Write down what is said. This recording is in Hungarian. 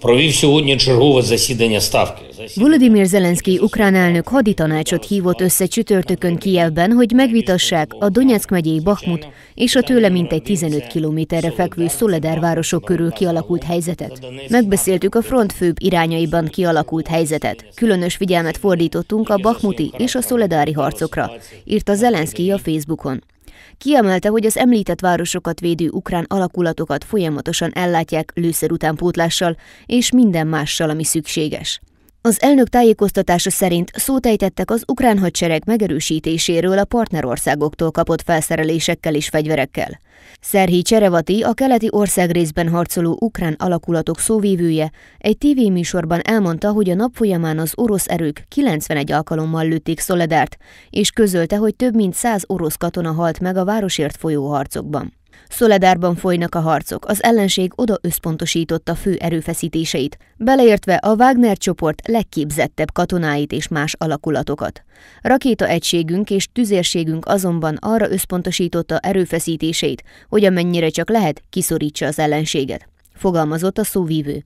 провів сьогодні чергове засідання ставки. Volodymyr Zelenszky ukrán elnök haditanácsot hívott össze csütörtökön Kijevben, hogy megvitassák a Donetsk megyei Bakhmut és a tőle mintegy 15 kilométerre fekvő Szoledár városok körül kialakult helyzetet. Megbeszéltük a front főbb irányaiban kialakult helyzetet. Különös figyelmet fordítottunk a Bakhmuti és a Szoledári harcokra, írta Zelenszky a Facebookon. Kiemelte, hogy az említett városokat védő ukrán alakulatokat folyamatosan ellátják utánpótlással és minden mással, ami szükséges. Az elnök tájékoztatása szerint szótejtettek az ukrán hadsereg megerősítéséről a partnerországoktól kapott felszerelésekkel és fegyverekkel. Szerhi Cserevati, a keleti ország részben harcoló ukrán alakulatok szóvívője, egy tévéműsorban elmondta, hogy a nap folyamán az orosz erők 91 alkalommal lőtték Szoledárt, és közölte, hogy több mint 100 orosz katona halt meg a városért folyó harcokban. Szoledárban folynak a harcok, az ellenség oda összpontosította fő erőfeszítéseit, beleértve a Wagner csoport legképzettebb katonáit és más alakulatokat. egységünk és tüzérségünk azonban arra összpontosította erőfeszítéseit, hogy amennyire csak lehet, kiszorítsa az ellenséget fogalmazott a szóvívő.